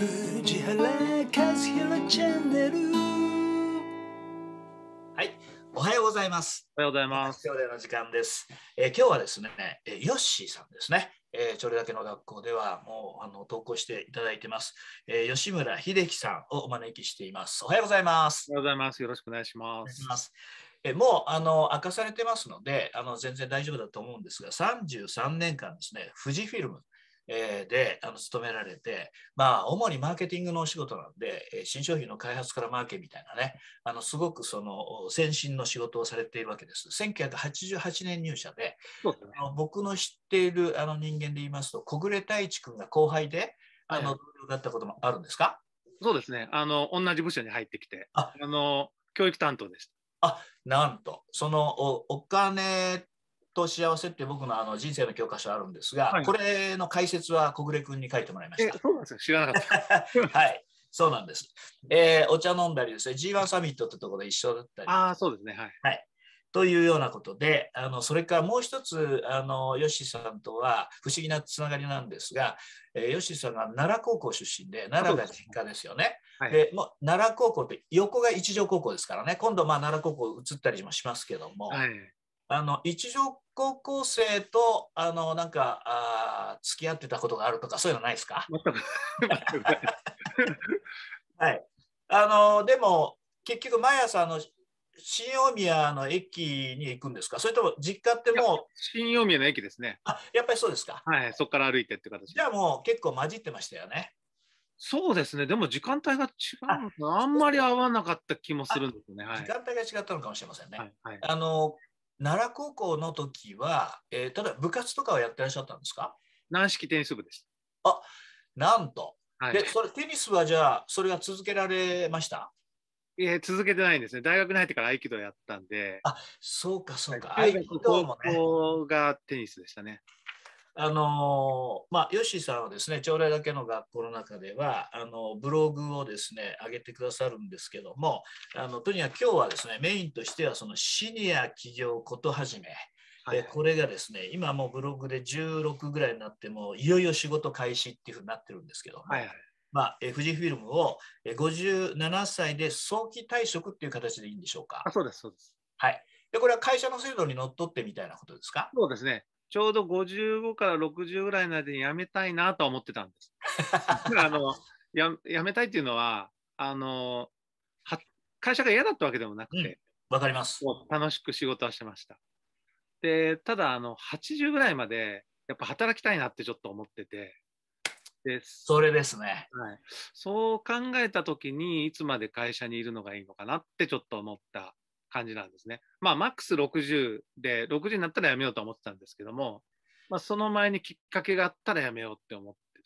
藤原和弘チャンネルはいおはようございますおはようございます今日の時間です、えー、今日はですね、えー、ヨッシーさんですねえー、それだけの学校ではもうあの投稿していただいてます、えー、吉村秀樹さんをお招きしています。おはようございます。おはようございます。よろしくお願いします。えもうあの明かされてますのであの全然大丈夫だと思うんですが33年間ですね富士フィルムえー、であの勤められて、まあ、主にマーケティングのお仕事なんで、え新商品の開発からマーケみたいなね、あのすごくその先進の仕事をされているわけです。1988年入社で、でね、あの僕の知っているあの人間で言いますと、小暮太一君が後輩で、あの、はい、だったこともあるんですかそうですねあの、同じ部署に入ってきて、ああの教育担当でした。あなんと、そのおお金と幸せって僕のあの人生の教科書あるんですが、はい、これの解説は小暮君に書いてもらいました。そうなんですよ、知らなかった。はい、そうなんです。えー、お茶飲んだりですね、G1 サミットってところで一緒だったり。ああ、そうですね、はい。はい。というようなことで、あのそれからもう一つ、あのヨッシさんとは不思議なつながりなんですが、えー、ヨッシさんが奈良高校出身で、奈良が実家ですよね。はい、でもう奈良高校って横が一条高校ですからね、今度まあ奈良高校移ったりもしますけども、あの一条高校生とあのなんかあ付き合ってたことがあるとかそういうのないですかはいあのでも結局毎朝の新大宮の駅に行くんですかそれとも実家ってもう新大宮の駅ですねあやっぱりそうですかはいそこから歩いてって形じゃあもう結構混じってましたよねそうですねでも時間帯が違うのあんまり合わなかった気もするんですよね、はい、時間帯が違ったのかもしれませんね、はいはい、あの奈良高校の時は、えー、ただ部活とかはやってらっしゃったんですか軟式テニス部です。あなんと、はい、でそれテニスはじゃあ、それが続けられましたえー、続けてないんですね。大学に入ってから合気道やったんで。あそうか、そうか。合気道もね。がテニスでしたね。あのまあ、ヨッシーさんはですね、朝礼だけの学校の中では、あのブログをですね、上げてくださるんですけども、あのとにかく今日はですね、メインとしては、そのシニア企業こと始め、はいはい、これがですね、今もうブログで16ぐらいになって、もいよいよ仕事開始っていうふうになってるんですけども、はいはいまあ、え富士フィルムを57歳で早期退職っていう形でいいんでしょうか。あそうです、そうです。はい。で、これは会社の制度にのっとってみたいなことですかそうですね。ちょうど55から60ぐらいの間に辞めたいなと思ってたんです。あのや辞めたいっていうのはあのは会社が嫌だったわけでもなくて、わ、うん、かります楽しく仕事はしてました。でただあの80ぐらいまでやっぱ働きたいなってちょっと思ってて。でそれですね、はい、そう考えた時にいつまで会社にいるのがいいのかなってちょっと思った感じなんですね。まあ、マックス60で、60になったらやめようと思ってたんですけども、まあ、その前にきっかけがあったらやめようって思ってた。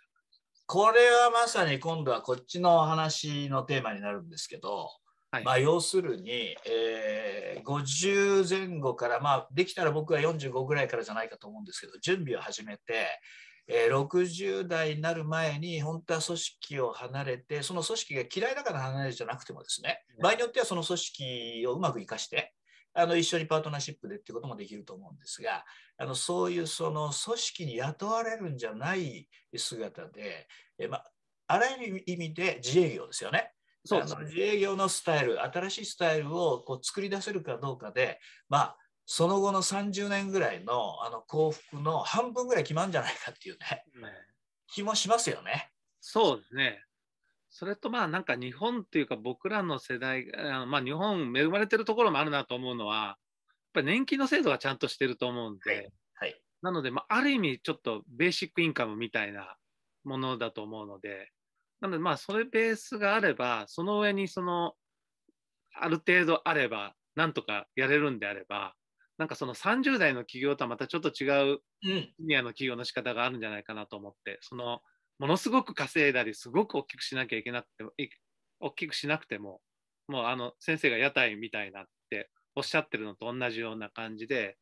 これはまさに今度はこっちの話のテーマになるんですけど、はい、まあ、要するに、えー、50前後から、まあ、できたら僕は45ぐらいからじゃないかと思うんですけど準備を始めてえ60代になる前に本当は組織を離れてその組織が嫌いだから離れるじゃなくてもですね場合によってはその組織をうまく生かしてあの一緒にパートナーシップでっていうこともできると思うんですがあのそういうその組織に雇われるんじゃない姿で、えまあらゆる意味で自営業ですよね。そう、ね、自営業のスタイル新しいスタイルをこう作り出せるかどうかで、まあ、その後の30年ぐらいのあの幸福の半分ぐらい決まるんじゃないかっていうね、気もしますよね。そうですね。それとまあなんか日本っていうか僕らの世代あまあ日本恵まれてるところもあるなと思うのはやっぱり年金の制度がちゃんとしてると思うんで、はいはい、なのでまあある意味ちょっとベーシックインカムみたいなものだと思うのでなのでまあそれベースがあればその上にそのある程度あればなんとかやれるんであればなんかその30代の企業とはまたちょっと違うシニアの企業の仕方があるんじゃないかなと思って、そのものすごく稼いだり、すごく大きくしなきゃいけなくて、大きくしなくても、もうあの先生が屋台みたいなっておっしゃってるのと同じような感じで、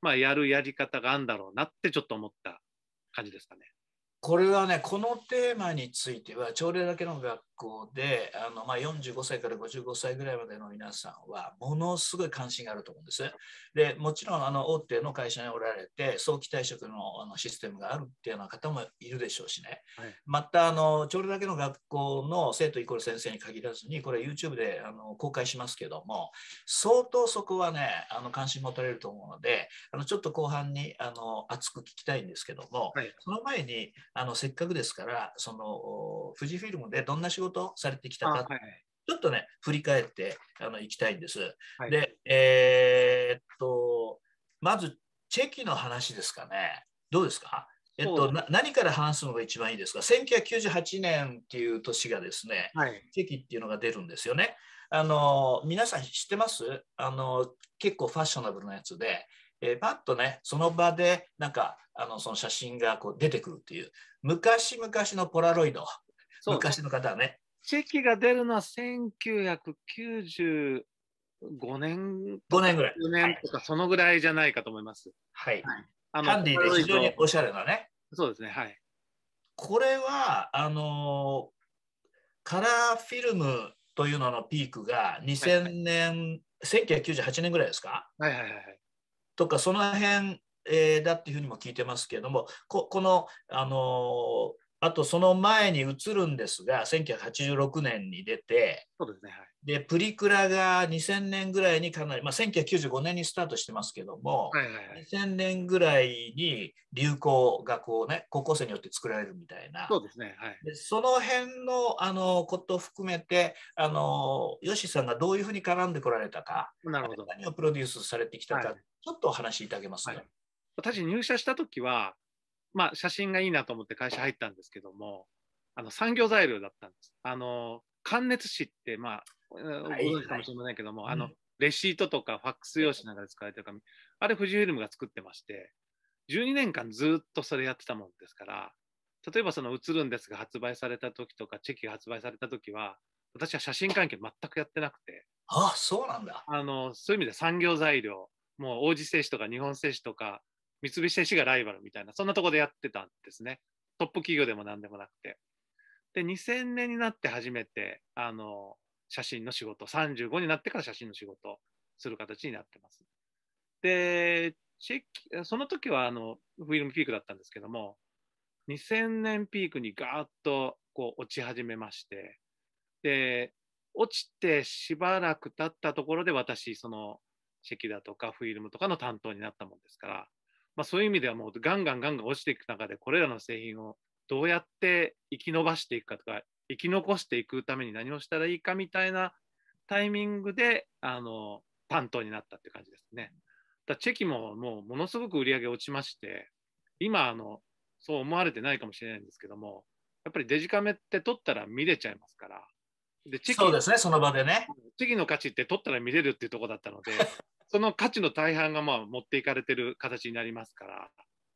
まあ、やるやり方があるんだろうなってちょっと思った感じですかね。これはね、このテーマについては、朝礼だけの学校であの、まあ、45歳から55歳ぐらいまでの皆さんはものすごい関心があると思うんです。でもちろんあの大手の会社におられて早期退職のあのシステムがあるっていうような方もいるでしょうしね、はい、またあのちょうどだけの学校の生徒イコール先生に限らずにこれ YouTube であの公開しますけども相当そこはねあの関心持たれると思うのであのちょっと後半にあの熱く聞きたいんですけども、はい、その前にあのせっかくですからその富士フィルムでどんな仕事をされてきたか、はい、ちょっとね、振り返ってあのいきたいんです。はい、で、えー、っと、まず、チェキの話ですかね。どうですかえっと、な何から話すのが一番いいですか1998年っていう年がですね、はい、チェキっていうのが出るんですよね。あの皆さん知ってますあの結構ファッショナブルなやつで、えー、パッとねその場でなんかあのその写真がこう出てくるっていう昔々のポラロイド昔の方はね。チェキが出るのは1995年5年ぐらい。4年とか、そのぐらいじゃないかと思います。はい。はい、あのハンディーです。非常におしゃれなね。そうですね、はい。これは、あのー、カラーフィルムというののピークが2000年、はいはい、1998年ぐらいですか、はいはいはい、とかその辺、えー、だっていうふうにも聞いてますけれどもこの、あのあとその前に移るんですが1986年に出てそうですね、はい、でプリクラが2000年ぐらいにかなり、まあ、1995年にスタートしてますけども、はいはいはい、2000年ぐらいに流行がこう、ね、高校生によって作られるみたいなそうですね、はい、でその辺のあのことを含めてあの吉さんがどういうふうに絡んでこられたかなるほど何をプロデュースされてきたか、はい、ちょっとお話しいただけますか、はい、私入社した時はまあ、写真がいいなと思って会社入ったんですけども、あの産業材料だったんです。あの関熱紙って、まあ、ご存知かもしれないけども、はいはい、あのレシートとかファックス用紙なんかで使われてる紙、あれ、富士フィルムが作ってまして、12年間ずっとそれやってたもんですから、例えばその映るんですが発売された時とか、チェキが発売された時は、私は写真関係全くやってなくて。ああそうなんだあの。そういう意味で産業材料、もう王子製紙とか日本製紙とか、三菱電 c がライバルみたいな、そんなとこでやってたんですね。トップ企業でも何でもなくて。で、2000年になって初めて、あの、写真の仕事、35になってから写真の仕事する形になってます。で、その時はあのフィルムピークだったんですけども、2000年ピークにガーッとこう落ち始めまして、で、落ちてしばらく経ったところで私、その、チェキだとかフィルムとかの担当になったもんですから、まあ、そういう意味ではもうガンガンガンガン落ちていく中でこれらの製品をどうやって生き延ばしていくかとか生き残していくために何をしたらいいかみたいなタイミングであの担当になったって感じですね。だチェキももうものすごく売り上げ落ちまして今あのそう思われてないかもしれないんですけどもやっぱりデジカメって撮ったら見れちゃいますから。でチェキそうですね、その場でね。の価値って取ったら見れるっていうとこだったので、その価値の大半がまあ持っていかれてる形になりますから、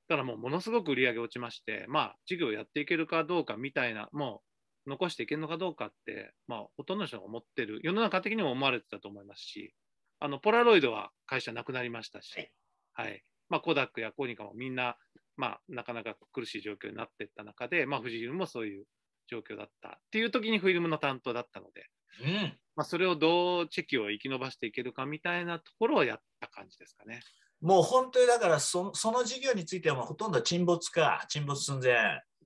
ただもうものすごく売り上げ落ちまして、まあ、事業やっていけるかどうかみたいな、もう残していけるのかどうかって、まあ、ほとんどの人が思ってる、世の中的にも思われてたと思いますし、あのポラロイドは会社なくなりましたし、はい、まあ、コダックやコニカもみんな、まあ、なかなか苦しい状況になっていった中で、まあ、富士フィルムもそういう状況だったっていう時にフィルムの担当だったので、うん、まあ、それをどうチェキを生き延ばしていけるかみたいなところをやった感じですかね。もう本当にだからそその事業についてはもうほとんど沈没か沈没寸前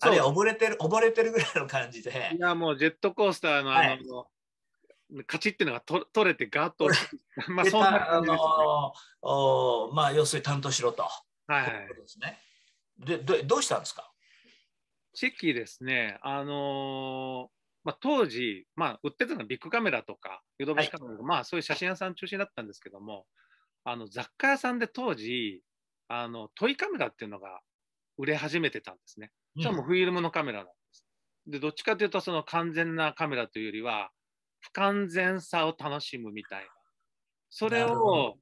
あるいは溺れてる溺れてるぐらいの感じでいやもうジェットコースターのあの、はい、カチっていうのがと取れてガッと まあそんなあのおまあ要するに担当しろと、はいはい、ですねでどどうしたんですかチェキですねあのーまあ、当時、まあ、売ってたのはビッグカメラとかヨドバシカメラとか、はい、まあ、そういう写真屋さん中心だったんですけどもあの雑貨屋さんで当時あのトイカメラっていうのが売れ始めてたんですね。しかもフィルムのカメラなんです。でどっちかというとその完全なカメラというよりは不完全さを楽しむみたいなそれを、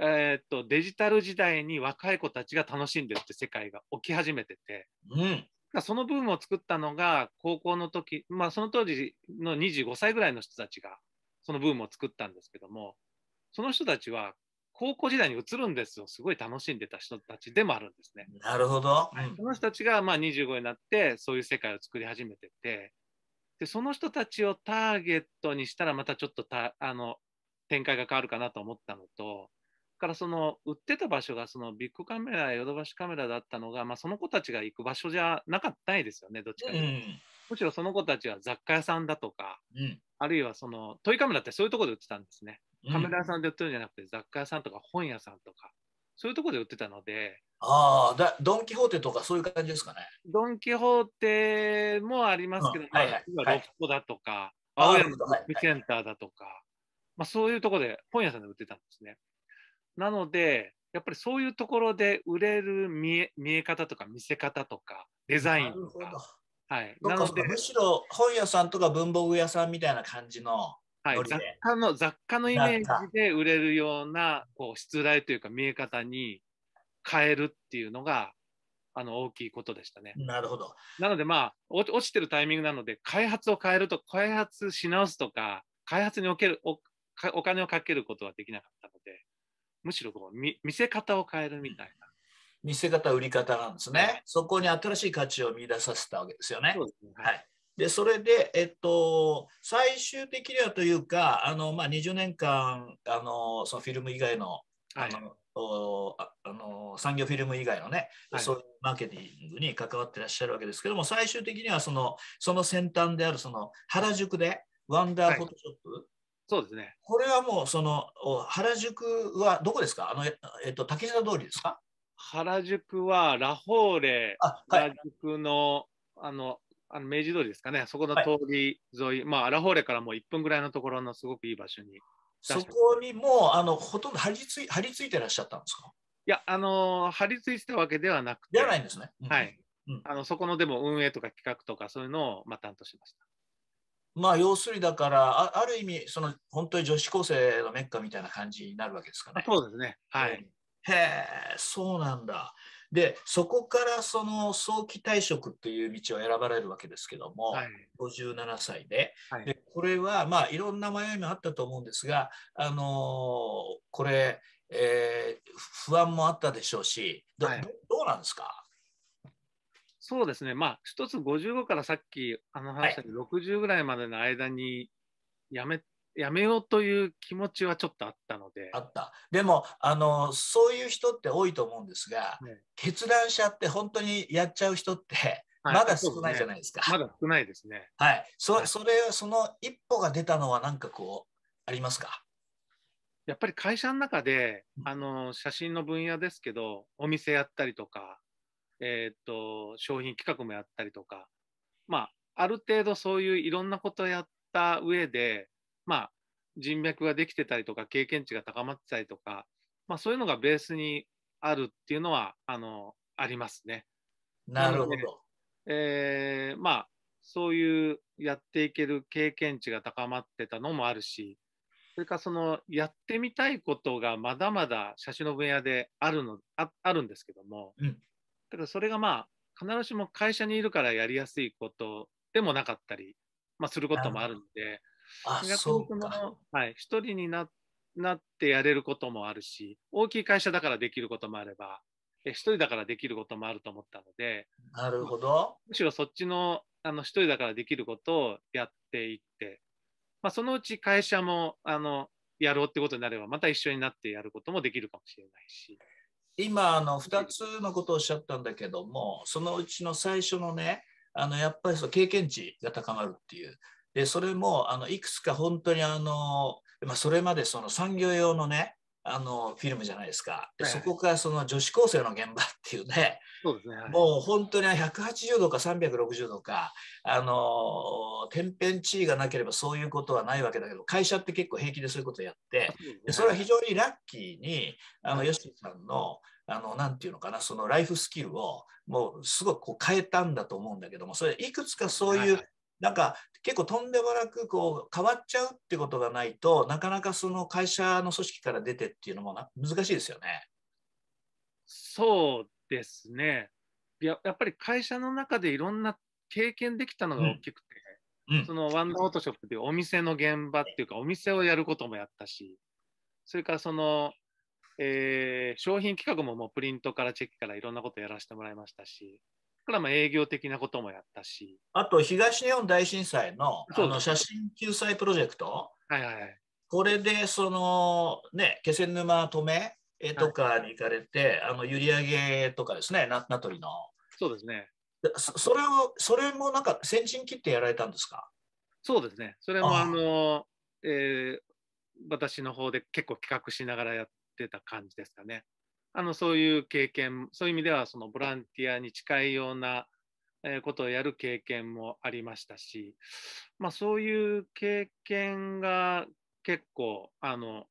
えー、っとデジタル時代に若い子たちが楽しんでるって世界が起き始めてて、うん、そのブームを作ったのが高校の時、まあ、その当時の25歳ぐらいの人たちがそのブームを作ったんですけどもその人たちは高校時代に移るんですよすごい楽しんでた人たちでもあるんですね。なるほど。その人たちがまあ25になってそういう世界を作り始めててでその人たちをターゲットにしたらまたちょっとたあの展開が変わるかなと思ったのとからその売ってた場所がそのビッグカメラやヨドバシカメラだったのが、まあ、その子たちが行く場所じゃなかったいですよねどっちかというと、うん、むしろその子たちは雑貨屋さんだとか、うん、あるいはそのトイカメラってそういうところで売ってたんですねカメラ屋さんで売ってるんじゃなくて、雑貨屋さんとか本屋さんとかそういうところで売ってたのでああドン・キホーテとかそういう感じですかねドン・キホーテもありますけど、うんはいはい、今ロフトだとか、青山のセンターだとか、はいはいまあ、そういうところで本屋さんで売ってたんですね。なので、やっぱりそういうところで売れる見え見え方とか見せ方とかデザインとか。はい、なのでむしろ本屋さんとか文房具屋さんみたいな感じのはい、雑貨の雑貨のイメージで売れるようなこう出題というか見え方に変えるっていうのがあの大きいことでしたね。なるほどなのでまあ落ちてるタイミングなので開発を変えると開発し直すとか開発におけるおお金をかけることはできなかったので。むしろこう見見せ方を変えるみたいな。見せ方、売り方なんですね。そこに新しい価値を見出させたわけですよね。そうですねはい、でそれで、えっと、最終的にはというかあの、まあ、20年間あのそのフィルム以外のはい、あのおあの産業フィルム以外のね、はい、そういうマーケティングに関わってらっしゃるわけですけども最終的にはそのその先端であるその原宿でワンダーフォトショップそうですね。これはもう、その、原宿はどこですかあの、えっと、竹下通りですか原宿は、ラホーレ、は原宿の、あの、あの明治通りですかね、そこの通り沿い、はい、まあ、ラホーレからもう1分ぐらいのところのすごくいい場所に。そこにもう、あの、ほとんど張りつい張り付いてらっしゃったんですかいや、あの張り付いてたわけではなくて。ではないんですね。うん、はい。うん、あのそこのでも運営とか企画とかそういうのをまあ担当しました。まあ要するにだからあ、ある意味、その本当に女子高生のメッカみたいな感じになるわけですかね。そうですね。はい。へえ、そうなんだ。で、そこからその早期退職っていう道を選ばれるわけですけども、はい、57歳ではい、で、これはまあいろんな迷いもあったと思うんですが、あのー、これ、えー、不安もあったでしょうし、どはい、どうなんですかそうですね、まあ、一つ55からさっきあの話したけど、はい、60ぐらいまでの間にやめやめようという気持ちはちょっとあったので。あった。でも、あの、そういう人って多いと思うんですが、ね、決断者って本当にやっちゃう人って、まだ少ないじゃないですか。すね、まだ少ないですね。はい。そ,、はい、それ、その一歩が出たのは何かこう、ありますかやっぱり会社の中で、あの、写真の分野ですけど、お店やったりとか、えー、っと、商品企画もやったりとか、まあ、ある程度そういういろんなことをやった上で、まあ、人脈ができてたりとか、経験値が高まってたりとか、まあ、そういうのがベースにあるっていうのは、あの、ありますね。なるほど。えー、まあ、そういうやっていける経験値が高まってたのもあるし、それからそのやってみたいことがまだまだ写真の分野であるのああるんですけども、うん、だからそれがまあ、必ずしも会社にいるからやりやすいことでもなかったり、まあ、することもあるので、逆にはい、一人にななってやれることもあるし、大きい会社だからできることもあれば、一人だからできることもあると思ったので、なるほどむしろそっちのあの一人だからできることをやっていって、まあ、そのうち会社もあのやろうってことになれば、また一緒になってやることもできるかもしれないし。今あの2つのことをおっしゃったんだけどもそのうちの最初のねあのやっぱりその経験値が高まるっていうでそれもあのいくつか本当にあの、まあ、それまでその産業用のねあのフィルムじゃないですか、はい、そこからその女子高生の現場っていうねそうですね、はい、もう本当に180度か360度かあの天変地異がなければそういうことはないわけだけど会社って結構平気でそういうことをやって、でそれは非常にラッキーにあの、はい、吉さんのあの、なていうのかな、そのライフスキルを、もうすごくこう変えたんだと思うんだけども、それいくつかそういうなんか結構とんでもなくこう変わっちゃうってことがないとなかなかその会社の組織から出てっていうのも難しいですよね。そうですねや。やっぱり会社の中でいろんな経験できたのが大きくて、うんうん、そのワンダーオートショップというお店の現場っていうかお店をやることもやったしそれからその、えー、商品企画ももうプリントからチェックからいろんなことやらせてもらいましたし。からまあ営業的なこともやったし。あと、東日本大震災のあの写真救済プロジェクト。はいはい、これで、その、ね、気仙沼止めとかに行かれて、はい、あの、閖上とかですね、名取の。そうですね。そそれを、それもなんか先陣切ってやられたんですかそうですね。それもあの、えー、私の方で結構企画しながらやってた感じですかね。あのそういう経験そういう意味ではそのボランティアに近いようなことをやる経験もありましたし、まあ、そういう経験が結構あの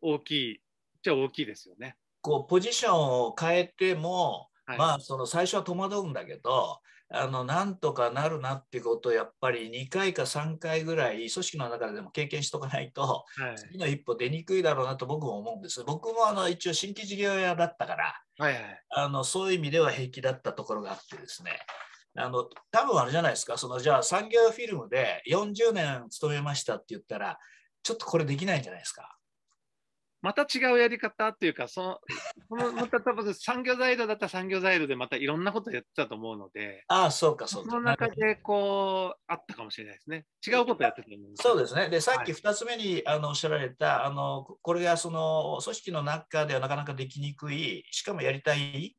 大きいじゃ大きいですよね。こうポジションを変えても、はい、まあその最初は戸惑うんだけど、あのなんとかなるなってことをやっぱり2回か3回ぐらい組織の中でも経験しとかないと、はい、次の一歩出にくいだろうなと僕も思うんです僕もあの一応新規事業屋だったから、はいはい、あのそういう意味では平気だったところがあってですねあの多分あれじゃないですかそのじゃあ産業フィルムで40年勤めましたって言ったらちょっとこれできないんじゃないですかまた違うやり方っていうか、その、そのまた多分産業材料だったら産業材料でまたいろんなことやってたと思うので、ああ、そうか、そうか。その中でこう、あったかもしれないですね。違うことやってたと思うそうですね。で、さっき2つ目に、あのおっしゃられた、あの、これがその組織の中ではなかなかできにくい、しかもやりたい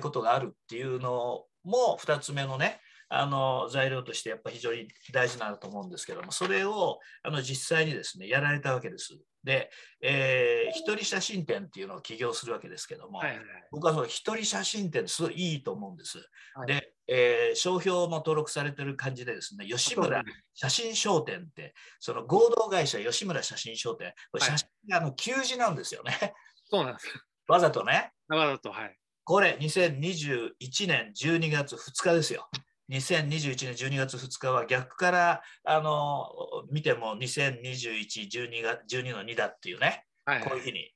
ことがあるっていうのも2つ目のね、あの材料としてやっぱ非常に大事なんだと思うんですけどもそれをあの実際にですねやられたわけです。で、えー、一人写真展っていうのを起業するわけですけども、はいはい、僕はその一人写真展すごいいいと思うんです。はい、で、えー、商標も登録されてる感じでですね、吉村写真商店って、その合同会社吉村写真商店、これ写真があの求人なんですよね。はい、そうなんです。わざとね。わざと、はい。これ、2021年12月2日ですよ。2021年12月2日は逆からあの見ても202112月12の2だっていうね、はいはい、こういうふうに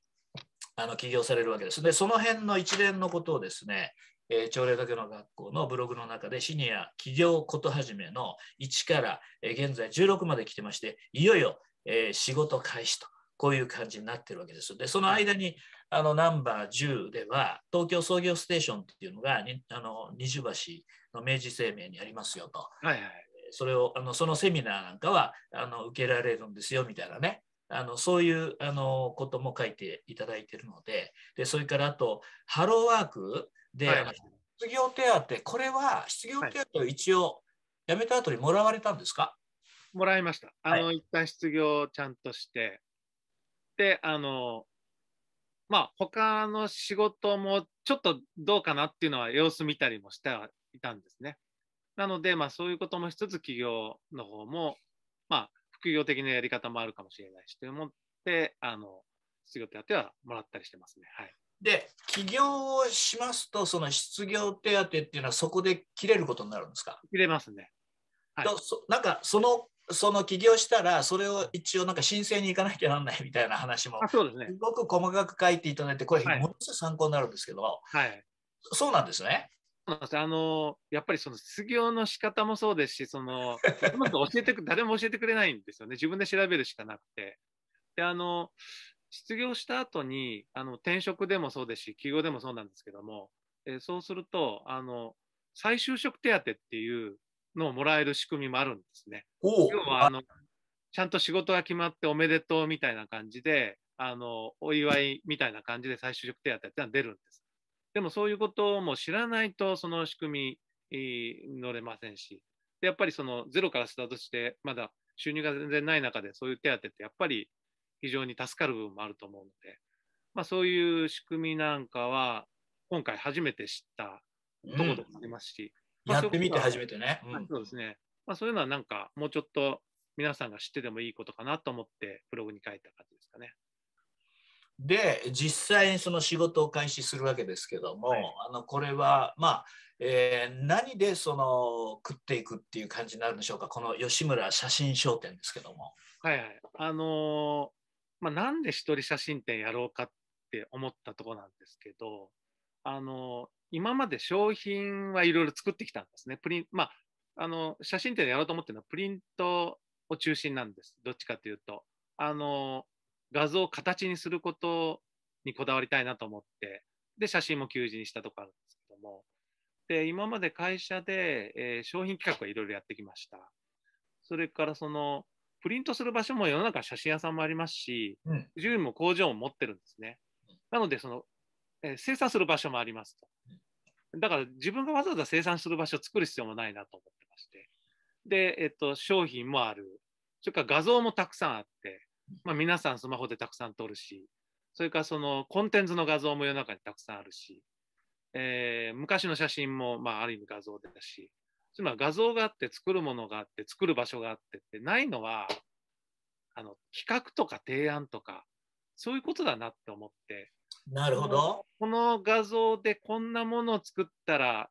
あの起業されるわけです。でその辺の一連のことをですねえー、朝礼だけの学校のブログの中でシニア起業こと始めの1から、えー、現在16まで来てましていよいよ、えー、仕事開始とこういう感じになってるわけです。でその間にあのナンバー10では東京創業ステーションっていうのがあの20橋の明治生命にありますよと、はいはい、それをあのそのセミナーなんかはあの受けられるんですよみたいなねあのそういうあのことも書いていただいているのででそれからあとハローワークで、はいはい、失業手当これは失業手当一応辞めた後にもらわれたんですか、はい、もらいましたあの、はい、一旦失業ちゃんとしてであのまあ他の仕事もちょっとどうかなっていうのは様子見たりもしたいたんですね。なので、まあ、そういうこともしつつ、企業の方も、まあ、副業的なやり方もあるかもしれないしと思って、あの、失業手当はもらったりしてますね。はい。で、起業をしますと、その失業手当っていうのは、そこで切れることになるんですか切れますね。はい、となんか、その、その起業したら、それを一応なんか申請に行かなきゃなんないみたいな話も、そうですね。すごく細かく書いていただいて、これ、ものすごい参考になるんですけど、はい。そうなんですね。なんですあのやっぱりその失業の仕方もそうですし、その うまく教えて誰も教えてくれないんですよね、自分で調べるしかなくて。であの失業した後にあの転職でもそうですし、起業でもそうなんですけども、えそうするとあの、再就職手当っていうのをもらえる仕組みもあるんですね。要はあのちゃんと仕事が決まっておめでとうみたいな感じで、あのお祝いみたいな感じで再就職手当ってのは出るんです。でもそういうことも知らないと、その仕組み、えー、乗れませんし、でやっぱりそのゼロからスタートして、まだ収入が全然ない中で、そういう手当ってやっぱり非常に助かる部分もあると思うので、まあ、そういう仕組みなんかは、今回初めて知ったところでもありますし、うんまあ、やってみて初めてね。うん、そうですね。まあ、そういうのはなんか、もうちょっと皆さんが知っててもいいことかなと思って、ブログに書いた感じですかね。で実際にその仕事を開始するわけですけども、はい、あのこれはまあ、えー、何でその食っていくっていう感じになるんでしょうかこの吉村写真商店ですけども。はいはい、あのー、まあ、なんで一人写真展やろうかって思ったとこなんですけど、あのー、今まで商品はいろいろ作ってきたんですね。プリンまああの写真展やろうと思ってるのはプリントを中心なんですどっちかというと。あの画像を形にすることにこだわりたいなと思って、で、写真も求人にしたとこあるんですけども、で、今まで会社で、えー、商品企画はいろいろやってきました。それからその、プリントする場所も世の中写真屋さんもありますし、従業員も工場も持ってるんですね。なので、その、えー、生産する場所もありますと。だから自分がわざわざ生産する場所を作る必要もないなと思ってまして。で、えっと、商品もある。それから画像もたくさんあって。まあ、皆さんスマホでたくさん撮るし、それからそのコンテンツの画像も世の中にたくさんあるし、えー、昔の写真も、まあ、ある意味画像だし、つまり画像があって作るものがあって作る場所があってってないのは、あの企画とか提案とか、そういうことだなって思って。なるほど。この画像でこんなものを作ったら、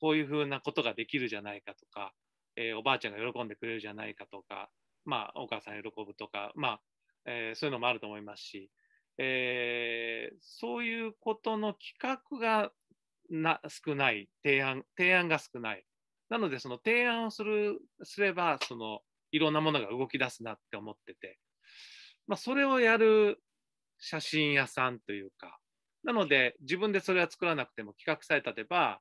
こういうふうなことができるじゃないかとか、えー、おばあちゃんが喜んでくれるじゃないかとか、まあ、お母さん喜ぶとか、まあえー、そういうのもあると思いますし、えー、そういうことの企画がな少ない提案提案が少ないなのでその提案をするすればそのいろんなものが動き出すなって思ってて、まあ、それをやる写真屋さんというかなので自分でそれは作らなくても企画さえ立てば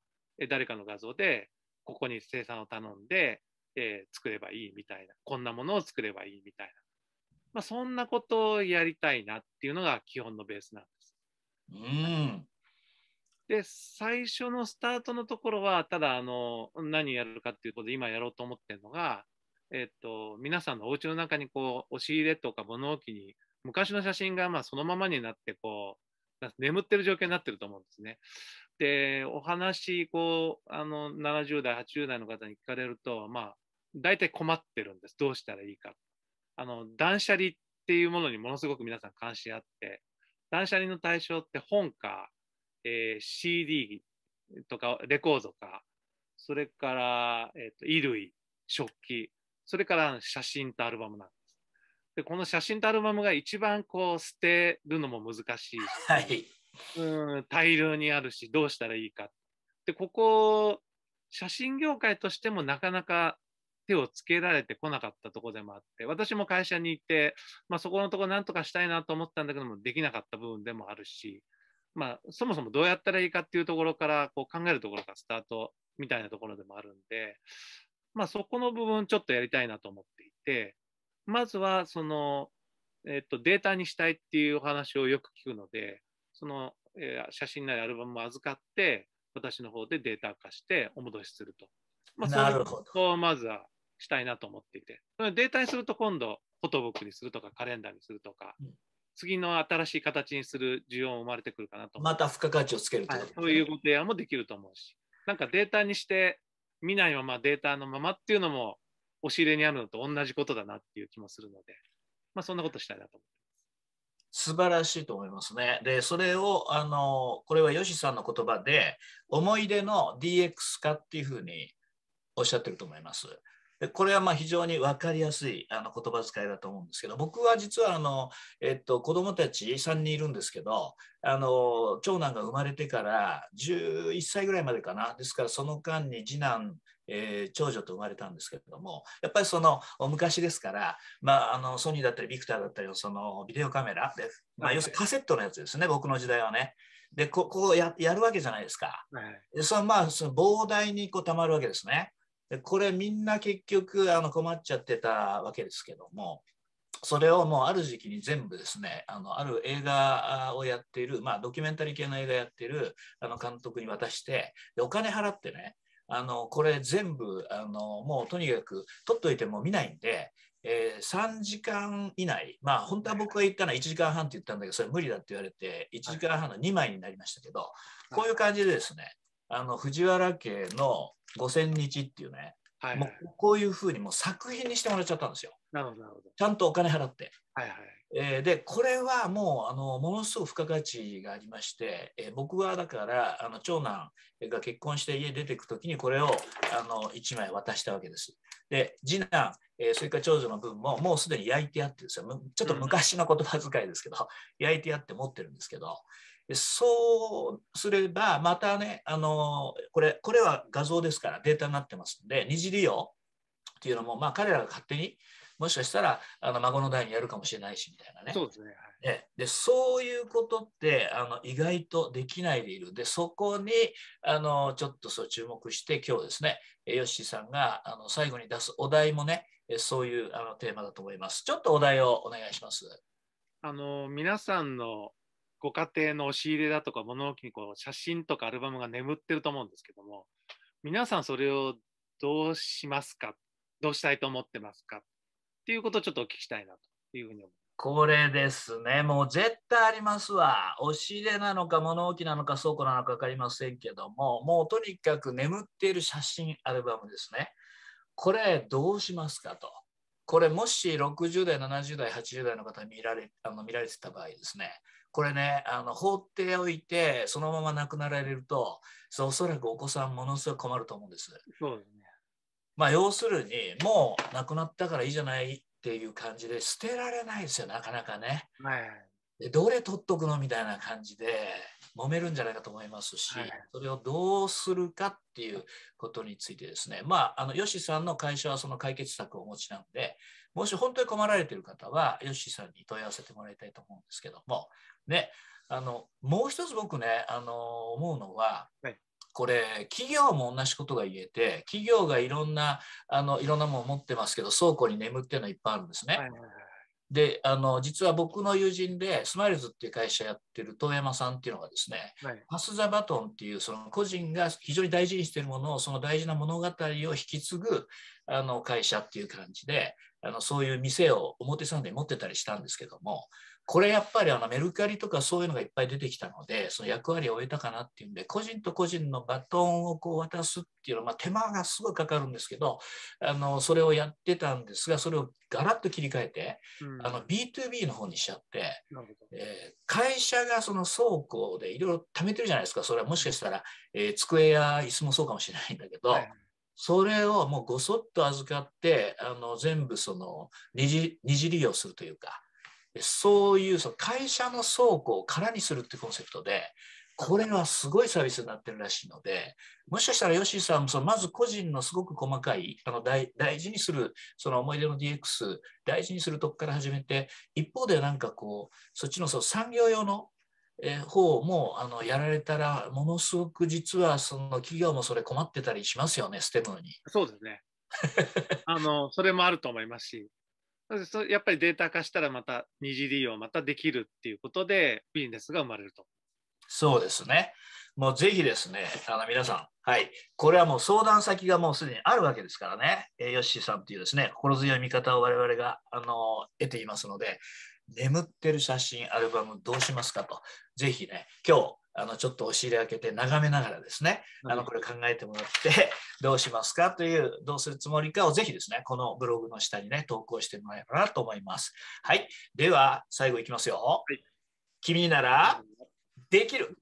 誰かの画像でここに生産を頼んでえー、作ればいいみたいな、こんなものを作ればいいみたいな、まあ、そんなことをやりたいなっていうのが基本のベースなんです。うんで最初のスタートのところはただあの何やるかっていうことで今やろうと思ってるのが、えっと、皆さんのお家の中にこう押し入れとか物置に昔の写真がまあそのままになってこう眠ってる状況になってると思うんですね。でお話こうあの70代80代の方に聞かれるとまあ大体困ってるんです。どうしたらいいか。あの、断捨離っていうものにものすごく皆さん関心あって、断捨離の対象って本か、えー、CD とかレコードか、それから、えーと、衣類、食器、それから写真とアルバムなんです。で、この写真とアルバムが一番こう捨てるのも難しいし、はい、うん大量にあるし、どうしたらいいか。で、ここ、写真業界としてもなかなか手をつけられてこなかったとこでもあって、私も会社に行って、まあ、そこのとこなんとかしたいなと思ったんだけども、できなかった部分でもあるし、まあ、そもそもどうやったらいいかっていうところからこう考えるところがスタートみたいなところでもあるんで、まあ、そこの部分ちょっとやりたいなと思っていて、まずはその、えっと、データにしたいっていうお話をよく聞くので、その、えー、写真なりアルバムを預かって、私の方でデータ化してお戻しすると。まあ、そういうをまずはしたいなと思っていて、データにすると今度、フォトブックにするとか、カレンダーにするとか、うん、次の新しい形にする需要も生まれてくるかなと。また付加価値をつけると、ねそういうご提案もできると思うし、なんかデータにして見ないままデータのままっていうのも、押し入れにあるのと同じことだなっていう気もするので、まあ、そんなことしたいなと思って素晴らしいと思いますね。で、それを、あの、これはヨシさんの言葉で、思い出の DX 化っていうふうにおっしゃってると思います。でこれはま非常に分かりやすいあの言葉遣いだと思うんですけど僕は実はあの、えっと、子供たち3人いるんですけどあの長男が生まれてから11歳ぐらいまでかなですからその間に次男えー、長女と生まれたんですけれどもやっぱりその昔ですから、まあ、あのソニーだったりビクターだったりのそのビデオカメラで、まあ、要するにカセットのやつですね、僕の時代はね。でここをやるわけじゃないですか。でそのまあその膨大にこうたまるわけですね。でこれみんな結局あの困っちゃってたわけですけどもそれをもうある時期に全部ですねあのある映画をやっている、まあ、ドキュメンタリー系の映画やってるあの監督に渡してでお金払ってねあのこれ全部あのもうとにかく撮っといても見ないんでえー、3時間以内、まあ、本当は僕が言ったのは1時間半って言ったんだけど、それ無理だって言われて、1時間半の2枚になりましたけど、こういう感じでですね、あの藤原家の5000日っていうね、はい、はい、もうこういうふうにもう作品にしてもらっちゃったんですよ。なるほどなるほどちゃんとお金払って。はいはいえー、でこれはもうあのものすごく付加価値がありまして、えー、僕はだからあの長男が結婚して家出てく時にこれをあの1枚渡したわけです。で次男、えー、それから長女の分ももうすでに焼いてあってですよちょっと昔の言葉遣いですけど、うん、焼いてあって持ってるんですけどそうすれば、またね、あのこれ、これは画像ですからデータになってますんで、二次利用っていうのも、まあ、彼らが勝手に、もしかしたらあの孫の代にやるかもしれないしみたいなね。そうですね。でそういうことってあの意外とできないでいるでそこにあのちょっとそう注目して今日ですねヨッシーさんがあの最後に出すお題もねそういうあのテーマだと思いますちょっとお題をお願いしますあの皆さんのご家庭の押し入れだとか物置にこう写真とかアルバムが眠ってると思うんですけども皆さんそれをどうしますかどうしたいと思ってますかっていうことをちょっとお聞きしたいなというふうに思います。これですね、もう絶対ありますわ。押し入れなのか物置なのか倉庫なのか分かりませんけども、もうとにかく眠っている写真、アルバムですね。これどうしますかと。これもし60代、70代、80代の方見られあの見られてた場合ですね、これねあの放っておいてそのまま亡くなられるとそおそらくお子さんものすごい困ると思うんです。そうですねまあ、要するにもう亡くなったからいいじゃないっていう感じで捨てられないですよなかなかね。はい、でどれ取っとくのみたいな感じで揉めるんじゃないかと思いますし、はい、それをどうするかっていうことについてですねまああのしさんの会社はその解決策をお持ちなんでもし本当に困られている方は、ヨッシーさんに問い合わせてもらいたいと思うんですけども、ね、あの、もう一つ僕ね、あの、思うのは、はいこれ企業も同じことが言えて企業がいろんなあのいろんなものを持ってますけど倉庫に眠ってるのいっぱいあるんですね。はいはいはい、であの実は僕の友人でスマイルズっていう会社やってる遠山さんっていうのがですね、はい、パス・ザ・バトンっていうその個人が非常に大事にしてるものをその大事な物語を引き継ぐあの会社っていう感じであのそういう店を表参道に持ってたりしたんですけどもこれやっぱりあのメルカリとかそういうのがいっぱい出てきたので、その役割を終えたかなっていうんで、個人と個人のバトンをこう渡すっていうのは、まあ、手間がすごいかかるんですけど、あのそれをやってたんですが、それをガラッと切り替えて、うん、あの B2B の方にしちゃって、えー、会社がその倉庫でいろいろ貯めてるじゃないですか、それはもしかしたら、えー、机や椅子もそうかもしれないんだけど、はいそれをもうごそっと預かって、あの全部その二次利用するというか、そういうその会社の倉庫を空にするってコンセプトで、これはすごいサービスになってるらしいので、もしかしたら吉井さんもそのまず個人のすごく細かい、あの大事にする、その思い出の DX、大事にするとこから始めて、一方でなんかこう、そっちのその産業用のえ方もあのやられたら、ものすごく実はその企業もそれ困ってたりしますよね、ステムに。そうですね。あのそれもあると思いますし、やっぱりデータ化したらまた二次利用またできるっていうことでビジネスが生まれると。そうですね。もうぜひですね、あの皆さん、はい、これはもう相談先がもうすでにあるわけですからね、えヨッシーさんというですね、心強い味方を我々が、あの得ていますので、眠ってる写真、アルバムどうしますかと、ぜひね、今日あのちょっとお尻開けて眺めながらですね、あのこれ考えてもらって、どうしますかという、どうするつもりかをぜひですね、このブログの下にね、投稿してもらえればなと思います。はい。では、最後いきますよ。はい、君ならできる。